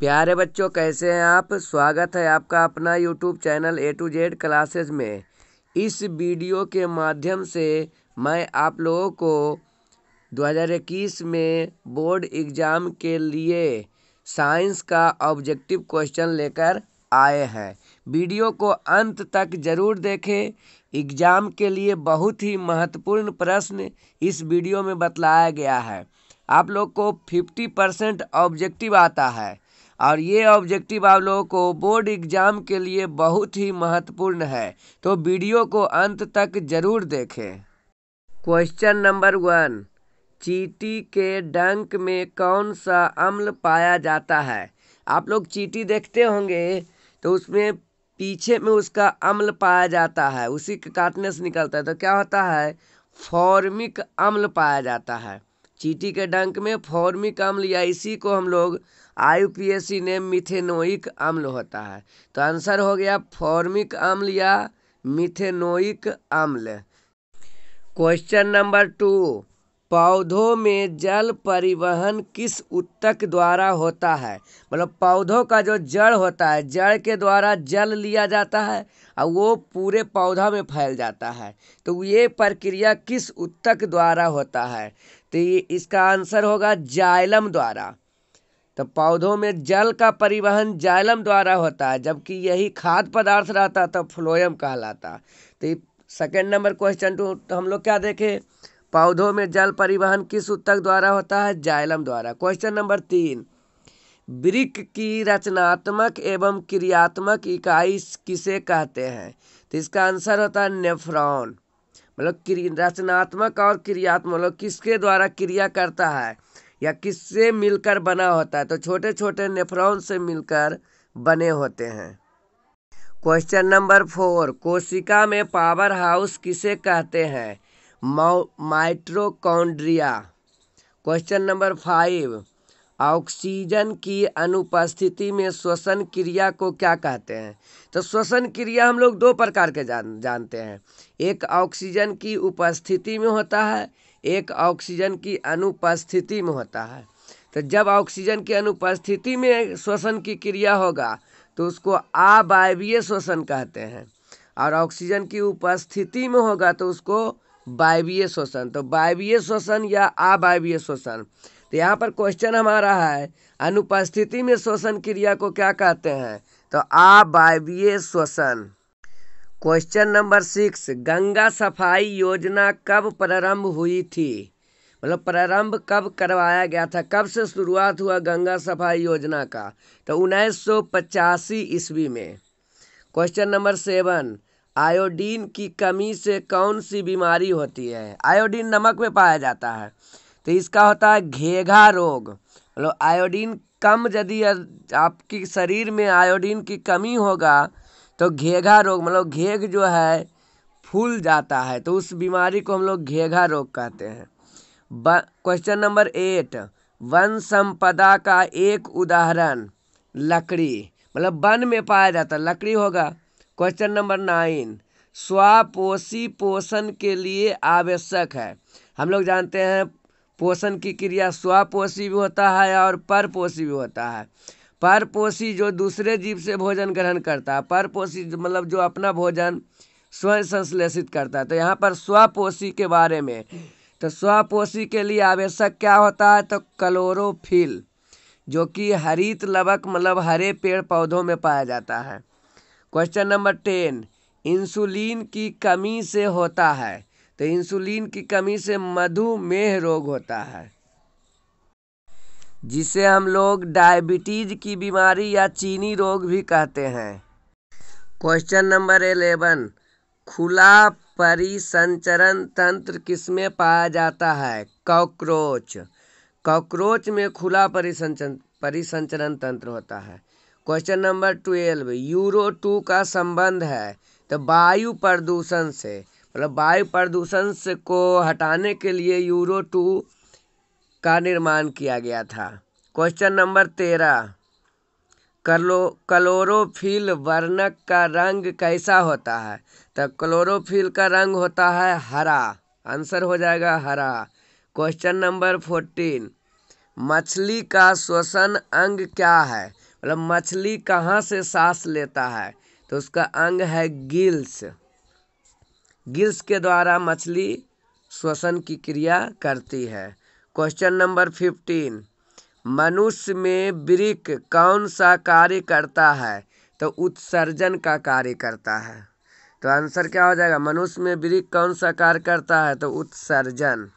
प्यारे बच्चों कैसे हैं आप स्वागत है आपका अपना YouTube channel A to Z classes में इस वीडियो के माध्यम से मैं आप लोगों को 2021 में बोर्ड एग्ज़ाम के लिए साइंस का ऑब्जेक्टिव क्वेश्चन लेकर आए हैं वीडियो को अंत तक जरूर देखें एग्ज़ाम के लिए बहुत ही महत्वपूर्ण प्रश्न इस वीडियो में बतलाया गया है आप लोग को 50 परसेंट ऑब्जेक्टिव आता है और ये ऑब्जेक्टिव आप लोगों को बोर्ड एग्जाम के लिए बहुत ही महत्वपूर्ण है तो वीडियो को अंत तक जरूर देखें क्वेश्चन नंबर वन चीटी के डंक में कौन सा अम्ल पाया जाता है आप लोग चीटी देखते होंगे तो उसमें पीछे में उसका अम्ल पाया जाता है उसी के काटने से निकलता है तो क्या होता है फॉर्मिक अम्ल पाया जाता है चीटी के डंक में फॉर्मिक अम्ल या इसी को हम लोग I P S C name methanoic अम्ल होता है तो आंसर हो गया फॉर्मिक अम्ल या मिथेनोइक अम्ल क्वेश्चन नंबर टू पौधों में जल परिवहन किस उत्तक द्वारा होता है मतलब पौधों का जो जड़ होता है जड़ के द्वारा जल लिया जाता है और वो पूरे पौधा में फैल जाता है तो ये प्रक्रिया किस उत्तक द्वारा होता है तो ये इसका आंसर होगा जाइलम द्वारा तो पौधों में जल का परिवहन जाइलम द्वारा होता है जबकि यही खाद्य पदार्थ रहता तो फ्लोयम कहलाता तो सेकेंड नंबर क्वेश्चन टू हम लोग क्या देखें पौधों में जल परिवहन किस उत्तक द्वारा होता है जाइलम द्वारा क्वेश्चन नंबर तीन ब्रिक की रचनात्मक एवं क्रियात्मक इकाई किसे कहते हैं तो इसका आंसर होता है नेफ्रॉन मतलब रचनात्मक और क्रियात्मक मतलब किसके द्वारा क्रिया करता है या किससे मिलकर बना होता है तो छोटे छोटे नेफ्रॉन से मिलकर बने होते हैं क्वेश्चन नंबर फोर कोशिका में पावर हाउस किसे कहते हैं mitochondria question number five oxygen की अनुपस्थिति में श्वसन क्रिया को क्या कहते हैं तो श्वसन क्रिया हम लोग दो प्रकार के जान जानते हैं एक ऑक्सीजन की उपस्थिति में होता है एक ऑक्सीजन की अनुपस्थिति में होता है तो जब ऑक्सीजन की अनुपस्थिति में श्वसन की क्रिया होगा तो उसको आवायवीय श्वसन कहते हैं और ऑक्सीजन की उपस्थिति में होगा तो उसको वायवीय श्वसन तो वायवीय श्वसन या अवायवीय श्वसन तो यहाँ पर क्वेश्चन हमारा है अनुपस्थिति में श्वसन क्रिया को क्या कहते हैं तो अवायवीय श्वसन क्वेश्चन नंबर सिक्स गंगा सफाई योजना कब प्रारंभ हुई थी मतलब प्रारंभ कब करवाया गया था कब से शुरुआत हुआ गंगा सफाई योजना का तो उन्नीस सौ पचासी ईस्वी में क्वेश्चन नंबर सेवन आयोडीन की कमी से कौन सी बीमारी होती है आयोडीन नमक में पाया जाता है तो इसका होता है घेघा रोग लो आयोडीन कम यदि आपकी शरीर में आयोडीन की कमी होगा तो घेघा रोग मतलब घेघ जो है फूल जाता है तो उस बीमारी को हम लोग घेघा रोग कहते हैं क्वेश्चन नंबर एट वन संपदा का एक उदाहरण लकड़ी मतलब वन में पाया जाता लकड़ी होगा क्वेश्चन नंबर नाइन स्वापोषी पोषण के लिए आवश्यक है हम लोग जानते हैं पोषण की क्रिया स्वापोषी भी होता है और परपोषी भी होता है परपोषी जो दूसरे जीव से भोजन ग्रहण करता है परपोषी मतलब जो अपना भोजन स्वयं संश्लेषित करता है तो यहाँ पर स्वापोषी के बारे में तो स्वापोषी के लिए आवश्यक क्या होता है तो क्लोरोफिल जो कि हरित लवक मतलब हरे पेड़ पौधों में पाया जाता है क्वेश्चन नंबर टेन इंसुलिन की कमी से होता है तो इंसुलिन की कमी से मधुमेह रोग होता है जिसे हम लोग डायबिटीज की बीमारी या चीनी रोग भी कहते हैं क्वेश्चन नंबर एलेवन खुला परिसंचरण तंत्र किसमें पाया जाता है कॉकरोच कॉकरोच में खुला परिसंचरण परिसंचरण तंत्र होता है क्वेश्चन नंबर ट्वेल्व यूरो टू का संबंध है तो वायु प्रदूषण से मतलब वायु प्रदूषण से को हटाने के लिए यूरो टू का निर्माण किया गया था क्वेश्चन नंबर तेरह कलो क्लोरोफिल वर्णक का रंग कैसा होता है तो क्लोरोफिल का रंग होता है हरा आंसर हो जाएगा हरा क्वेश्चन नंबर फोर्टीन मछली का श्वसन अंग क्या है मतलब मछली कहाँ से सांस लेता है तो उसका अंग है गिल्स गिल्स के द्वारा मछली श्वसन की क्रिया करती है क्वेश्चन नंबर फिफ्टीन मनुष्य में वृक कौन सा कार्य करता है तो उत्सर्जन का कार्य करता है तो आंसर क्या हो जाएगा मनुष्य में वृक कौन सा कार्य करता है तो उत्सर्जन